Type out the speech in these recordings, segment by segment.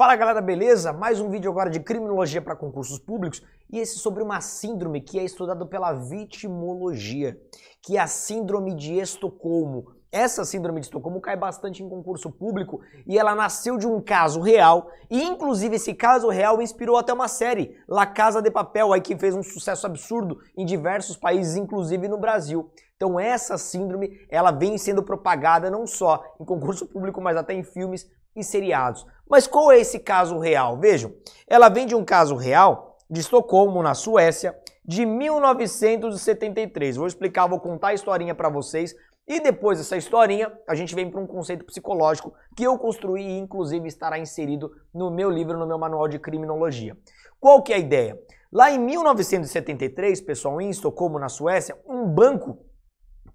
Fala galera, beleza? Mais um vídeo agora de criminologia para concursos públicos e esse sobre uma síndrome que é estudado pela vitimologia, que é a síndrome de Estocolmo. Essa síndrome de Estocolmo cai bastante em concurso público e ela nasceu de um caso real e inclusive esse caso real inspirou até uma série, La Casa de Papel, aí que fez um sucesso absurdo em diversos países, inclusive no Brasil. Então essa síndrome, ela vem sendo propagada não só em concurso público, mas até em filmes e seriados. Mas qual é esse caso real? Vejam, ela vem de um caso real de Estocolmo, na Suécia, de 1973. Vou explicar, vou contar a historinha para vocês, e depois dessa historinha, a gente vem para um conceito psicológico que eu construí e inclusive estará inserido no meu livro, no meu manual de criminologia. Qual que é a ideia? Lá em 1973, pessoal, em Estocolmo, na Suécia, um banco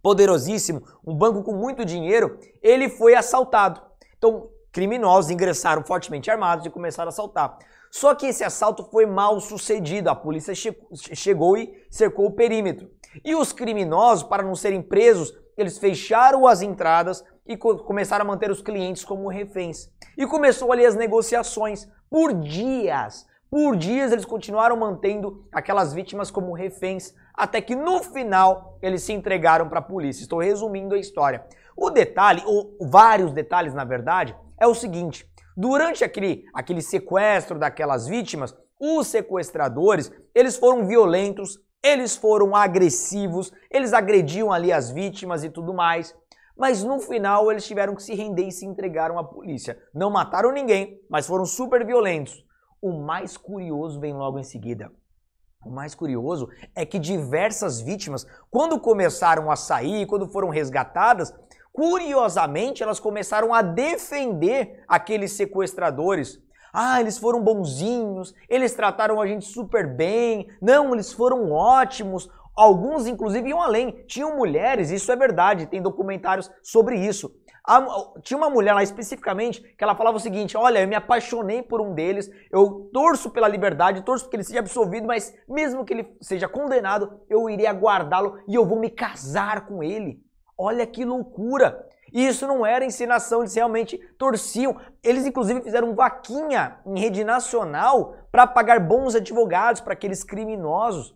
poderosíssimo, um banco com muito dinheiro, ele foi assaltado. Então, criminosos ingressaram fortemente armados e começaram a assaltar. Só que esse assalto foi mal sucedido. A polícia che chegou e cercou o perímetro. E os criminosos, para não serem presos, eles fecharam as entradas e co começaram a manter os clientes como reféns. E começou ali as negociações por dias. Por dias eles continuaram mantendo aquelas vítimas como reféns, até que no final eles se entregaram para a polícia. Estou resumindo a história. O detalhe, ou vários detalhes na verdade, é o seguinte: durante aquele, aquele sequestro daquelas vítimas, os sequestradores, eles foram violentos, eles foram agressivos, eles agrediam ali as vítimas e tudo mais. Mas no final eles tiveram que se render e se entregaram à polícia. Não mataram ninguém, mas foram super violentos. O mais curioso vem logo em seguida. O mais curioso é que diversas vítimas, quando começaram a sair, quando foram resgatadas, curiosamente elas começaram a defender aqueles sequestradores. Ah, eles foram bonzinhos, eles trataram a gente super bem, não, eles foram ótimos. Alguns, inclusive, iam além. Tinham mulheres, isso é verdade, tem documentários sobre isso. A, tinha uma mulher lá especificamente que ela falava o seguinte: Olha, eu me apaixonei por um deles, eu torço pela liberdade, torço que ele seja absolvido, mas mesmo que ele seja condenado, eu iria guardá-lo e eu vou me casar com ele. Olha que loucura! E isso não era ensinação, eles realmente torciam. Eles, inclusive, fizeram vaquinha em rede nacional para pagar bons advogados para aqueles criminosos.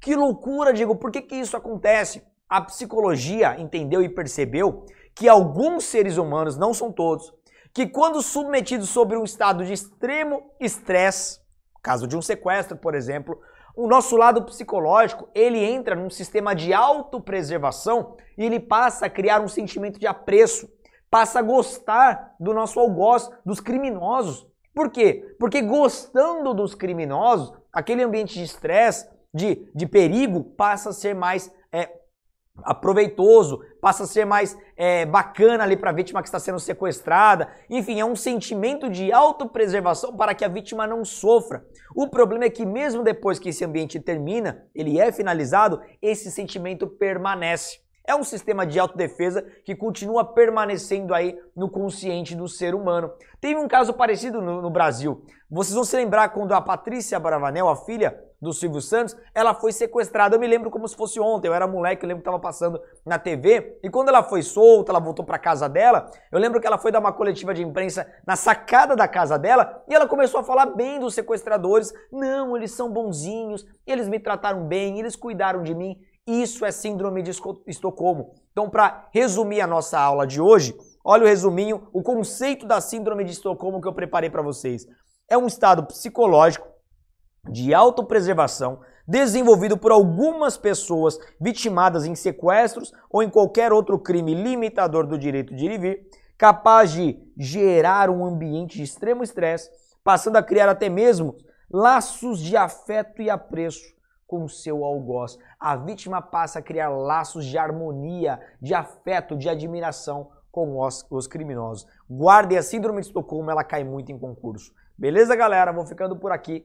Que loucura, digo, por que, que isso acontece? A psicologia entendeu e percebeu que alguns seres humanos, não são todos, que quando submetidos sobre um estado de extremo estresse, caso de um sequestro, por exemplo, o nosso lado psicológico, ele entra num sistema de autopreservação e ele passa a criar um sentimento de apreço, passa a gostar do nosso algoz, dos criminosos. Por quê? Porque gostando dos criminosos, aquele ambiente de estresse, de, de perigo, passa a ser mais é, Aproveitoso, passa a ser mais é, bacana ali para a vítima que está sendo sequestrada. Enfim, é um sentimento de autopreservação para que a vítima não sofra. O problema é que, mesmo depois que esse ambiente termina, ele é finalizado, esse sentimento permanece. É um sistema de autodefesa que continua permanecendo aí no consciente do ser humano. Teve um caso parecido no, no Brasil. Vocês vão se lembrar quando a Patrícia Bravanel, a filha do Silvio Santos, ela foi sequestrada. Eu me lembro como se fosse ontem, eu era moleque, eu lembro que estava passando na TV, e quando ela foi solta, ela voltou para casa dela. Eu lembro que ela foi dar uma coletiva de imprensa na sacada da casa dela e ela começou a falar bem dos sequestradores. Não, eles são bonzinhos, eles me trataram bem, eles cuidaram de mim. Isso é síndrome de Estocolmo. Então, para resumir a nossa aula de hoje, olha o resuminho, o conceito da síndrome de Estocolmo que eu preparei para vocês. É um estado psicológico de autopreservação desenvolvido por algumas pessoas vitimadas em sequestros ou em qualquer outro crime limitador do direito de ir e vir, capaz de gerar um ambiente de extremo estresse, passando a criar até mesmo laços de afeto e apreço com seu algoz. A vítima passa a criar laços de harmonia, de afeto, de admiração com os, os criminosos. Guardem a síndrome de Estocolmo, ela cai muito em concurso. Beleza, galera? Vou ficando por aqui